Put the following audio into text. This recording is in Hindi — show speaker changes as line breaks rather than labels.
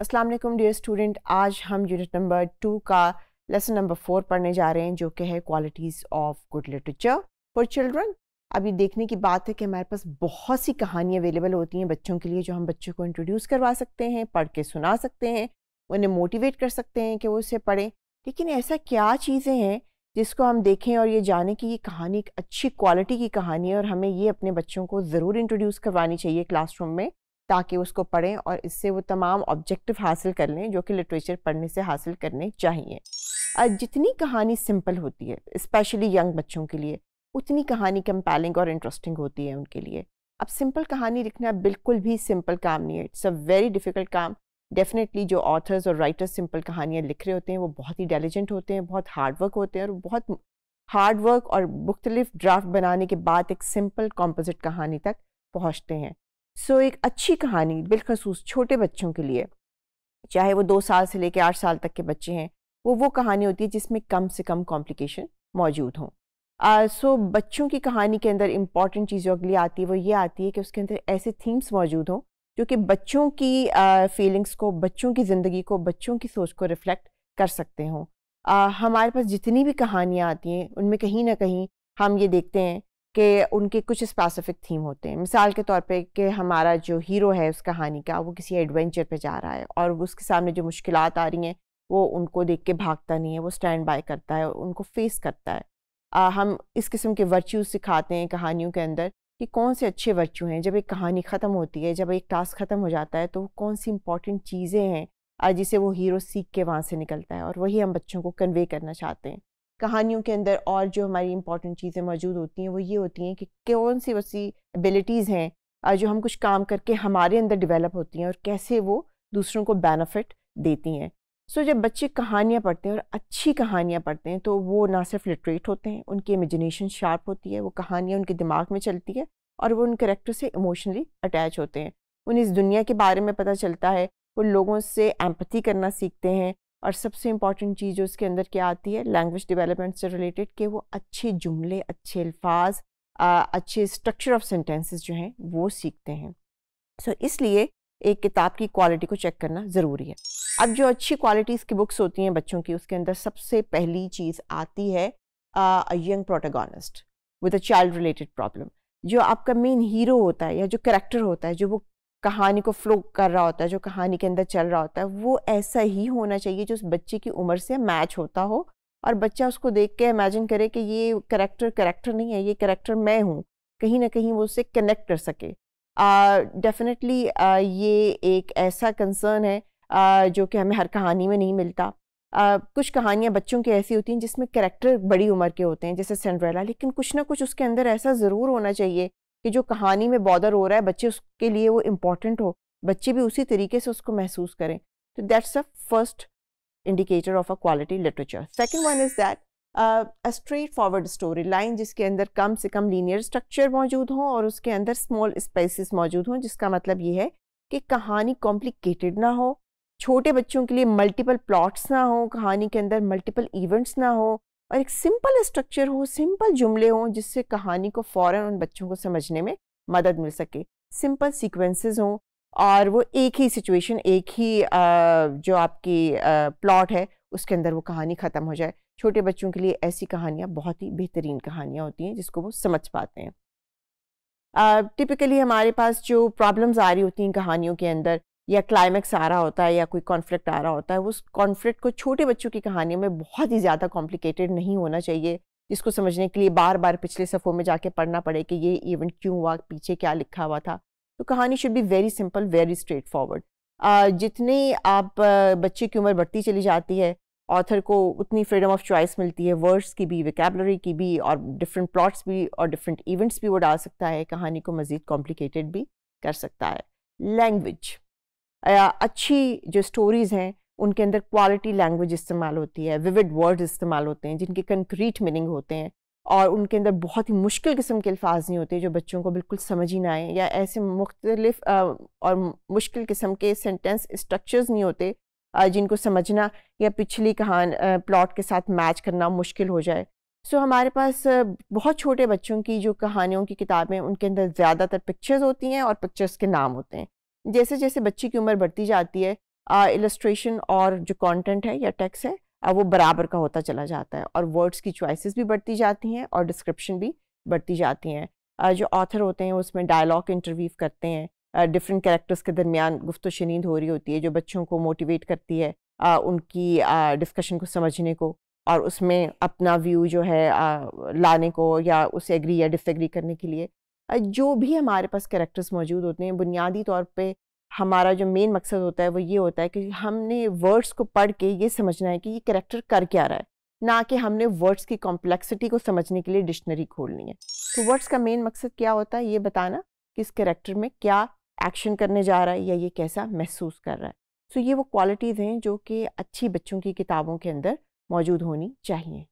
असलम डियर स्टूडेंट आज हम यूनिट नंबर टू का लेसन नंबर फोर पढ़ने जा रहे हैं जो कि है qualities of good literature for children अभी देखने की बात है कि हमारे पास बहुत सी कहानियाँ अवेलेबल होती हैं बच्चों के लिए जो हम बच्चों को इंट्रोड्यूस करवा सकते हैं पढ़ के सुना सकते हैं उन्हें मोटिवेट कर सकते हैं कि वो उसे पढ़ें लेकिन ऐसा क्या चीज़ें हैं जिसको हम देखें और ये जाने कि ये कहानी एक अच्छी क्वालिटी की कहानी है और हमें ये अपने बच्चों को ज़रूर इंट्रोड्यूस करवानी चाहिए क्लासरूम में ताकि उसको पढ़ें और इससे वो तमाम ऑब्जेक्टिव हासिल कर लें जो कि लिटरेचर पढ़ने से हासिल करने चाहिए जितनी कहानी सिंपल होती है स्पेशली यंग बच्चों के लिए उतनी कहानी कंपेलिंग और इंटरेस्टिंग होती है उनके लिए अब सिंपल कहानी लिखना बिल्कुल भी सिंपल काम नहीं है इट्स अ वेरी डिफ़िकल्ट काम डेफिनेटली जो ऑथर्स और राइटर्स सिंपल कहानियाँ लिख रहे होते हैं वो बहुत ही इंटेलिजेंट होते हैं बहुत हार्ड वर्क होते हैं और बहुत हार्ड वर्क और मुख्तलिफ ड्राफ्ट बनाने के बाद एक सिंपल कॉम्पोजिट कहानी तक पहुँचते हैं सो एक अच्छी कहानी बिलखसूस छोटे बच्चों के लिए चाहे वो दो साल से लेकर आठ साल तक के बच्चे हैं वो वो कहानी होती है जिसमें कम से कम कॉम्प्लिकेशन मौजूद हों सो uh, so, बच्चों की कहानी के अंदर इम्पॉर्टेंट चीज़ जो अगली आती है वो ये आती है कि उसके अंदर ऐसे थीम्स मौजूद हों जो कि बच्चों की फीलिंग्स uh, को बच्चों की ज़िंदगी को बच्चों की सोच को रिफ्लेक्ट कर सकते हों uh, हमारे पास जितनी भी कहानियाँ आती हैं उनमें कहीं ना कहीं हम ये देखते हैं कि उनके कुछ स्पेसिफिक थीम होते हैं मिसाल के तौर पे कि हमारा जो हीरो है उस कहानी का वो किसी एडवेंचर पे जा रहा है और उसके सामने जो मुश्किल आ रही हैं वो उनको देख के भागता नहीं है वो स्टैंड बाय करता है उनको फेस करता है आ, हम इस किस्म के वर्च्यू सिखाते हैं कहानियों के अंदर कि कौन से अच्छे वर्च्यू हैं जब एक कहानी ख़त्म होती है जब एक टास्क ख़त्म हो जाता है तो कौन सी इंपॉर्टेंट चीज़ें हैं जिसे वो हीरो सीख के वहाँ से निकलता है और वही हम बच्चों को कन्वे करना चाहते हैं कहानियों के अंदर और जो हमारी इंपॉर्टेंट चीज़ें मौजूद होती हैं वो ये होती हैं कि कौन सी वैसी एबिलिटीज़ हैं जो हम कुछ काम करके हमारे अंदर डेवलप होती हैं और कैसे वो दूसरों को बेनिफिट देती हैं सो so, जब बच्चे कहानियाँ पढ़ते हैं और अच्छी कहानियाँ पढ़ते हैं तो वो ना सिर्फ लिटरेट होते हैं उनकी इमेजिनेशन शार्प होती है वो कहानियाँ उनके दिमाग में चलती है और वो उन करेक्टर से इमोशनली अटैच होते हैं उन्हें इस दुनिया के बारे में पता चलता है वो लोगों से एम्पथी करना सीखते हैं और सबसे इम्पॉर्टेंट चीज़ जो उसके अंदर क्या आती है लैंग्वेज डेवलपमेंट से रिलेटेड कि वो अच्छे जुमले अच्छे अल्फाज अच्छे स्ट्रक्चर ऑफ सेंटेंसेस जो हैं वो सीखते हैं सो so, इसलिए एक किताब की क्वालिटी को चेक करना ज़रूरी है अब जो अच्छी क्वालिटीज़ की बुक्स होती हैं बच्चों की उसके अंदर सबसे पहली चीज़ आती है young protagonist with a child related problem जो आपका मेन हीरो होता है या जो करेक्टर होता है जो वो कहानी को फ्लो कर रहा होता है जो कहानी के अंदर चल रहा होता है वो ऐसा ही होना चाहिए जो उस बच्चे की उम्र से मैच होता हो और बच्चा उसको देख के इमेजिन करे कि ये करेक्टर करेक्टर नहीं है ये करेक्टर मैं हूँ कहीं ना कहीं वो उससे कनेक्ट कर सके डेफिनेटली uh, uh, ये एक ऐसा कंसर्न है uh, जो कि हमें हर कहानी में नहीं मिलता uh, कुछ कहानियाँ बच्चों की ऐसी होती हैं जिसमें करेक्टर बड़ी उम्र के होते हैं जैसे सेंड्रेला लेकिन कुछ ना कुछ उसके अंदर ऐसा ज़रूर होना चाहिए कि जो कहानी में बॉर्डर हो रहा है बच्चे उसके लिए वो इम्पॉर्टेंट हो बच्चे भी उसी तरीके से उसको महसूस करें तो that's a first indicator of a quality literature second one is that a straightforward story line जिसके अंदर कम से कम लीनियर स्ट्रक्चर मौजूद हों और उसके अंदर स्मॉल स्पेसिस मौजूद हों जिसका मतलब ये है कि कहानी कॉम्प्लिकेटेड ना हो छोटे बच्चों के लिए मल्टीपल प्लॉट्स ना हो कहानी के अंदर मल्टीपल इवेंट्स ना हो और एक सिंपल स्ट्रक्चर हो सिंपल जुमले हों जिससे कहानी को फ़ौरन उन बच्चों को समझने में मदद मिल सके सिंपल सीक्वेंसेस हों और वो एक ही सिचुएशन एक ही जो आपकी प्लॉट है उसके अंदर वो कहानी ख़त्म हो जाए छोटे बच्चों के लिए ऐसी कहानियाँ बहुत ही बेहतरीन कहानियाँ होती हैं जिसको वो समझ पाते हैं टिपिकली uh, हमारे पास जो प्रॉब्लम्स आ रही होती हैं कहानियों के अंदर या क्लाइमेक्स आ रहा होता है या कोई कॉन्फ्लिक्ट आ रहा होता है उस कॉन्फ्लिक्ट को छोटे बच्चों की कहानियों में बहुत ही ज़्यादा कॉम्प्लिकेटेड नहीं होना चाहिए जिसको समझने के लिए बार बार पिछले सफ़ों में जाके पढ़ना पड़े कि ये इवेंट क्यों हुआ पीछे क्या लिखा हुआ था तो कहानी should be very simple very straightforward जितनी आप बच्चे की उम्र बढ़ती चली जाती है ऑथर को उतनी फ्रीडम ऑफ चॉइस मिलती है वर्ड्स की भी विकेबलरी की भी और डिफरेंट प्लॉट्स भी और डिफरेंट इवेंट्स भी वो डाल सकता है कहानी को मज़ीद कॉम्प्लिकेटेड भी कर सकता है लैंग्वेज अच्छी जो स्टोरीज़ हैं उनके अंदर क्वालिटी लैंग्वेज इस्तेमाल होती है विविड वर्ड इस्तेमाल होते हैं जिनके कंक्रीट मीनिंग होते हैं और उनके अंदर बहुत ही मुश्किल किस्म के अल्फाज नहीं होते जो बच्चों को बिल्कुल समझ ही ना आए या ऐसे मुख्तलिफ और मुश्किल किस्म के सेंटेंस स्ट्रक्चर्स नहीं होते जिनको समझना या पिछली कहान प्लॉट के साथ मैच करना मुश्किल हो जाए सो so, हमारे पास बहुत छोटे बच्चों की जो कहानियों की किताबें उनके अंदर ज़्यादातर पिक्चर्स होती हैं और पिक्चर्स के नाम होते हैं जैसे जैसे बच्चे की उम्र बढ़ती जाती है इलस्ट्रेशन और जो कंटेंट है या टेक्स है आ, वो बराबर का होता चला जाता है और वर्ड्स की चॉइसेस भी बढ़ती जाती हैं और डिस्क्रिप्शन भी बढ़ती जाती हैं जो ऑथर होते हैं उसमें डायलॉग इंटरव्यू करते हैं डिफरेंट कैरेक्टर्स के दरमियान गुफ्त शनिंद हो रही होती है जो बच्चों को मोटिवेट करती है आ, उनकी डिस्कशन को समझने को और उसमें अपना व्यू जो है आ, लाने को या उसे एग्री या डिसएग्री करने के लिए जो भी हमारे पास करेक्टर्स मौजूद होते हैं बुनियादी तौर पर हमारा जो मेन मकसद होता है वो ये होता है कि हमने वर्ड्स को पढ़ के ये समझना है कि ये करेक्टर कर क्या रहा है ना कि हमने वर्ड्स की कॉम्प्लेक्सिटी को समझने के लिए डिक्शनरी खोलनी है तो वर्ड्स का मेन मकसद क्या होता है ये बताना कि इस करेक्टर में क्या एक्शन करने जा रहा है या ये कैसा महसूस कर रहा है सो तो so ये वो क्वालिटीज़ हैं जो कि अच्छी बच्चों की किताबों के अंदर मौजूद होनी चाहिए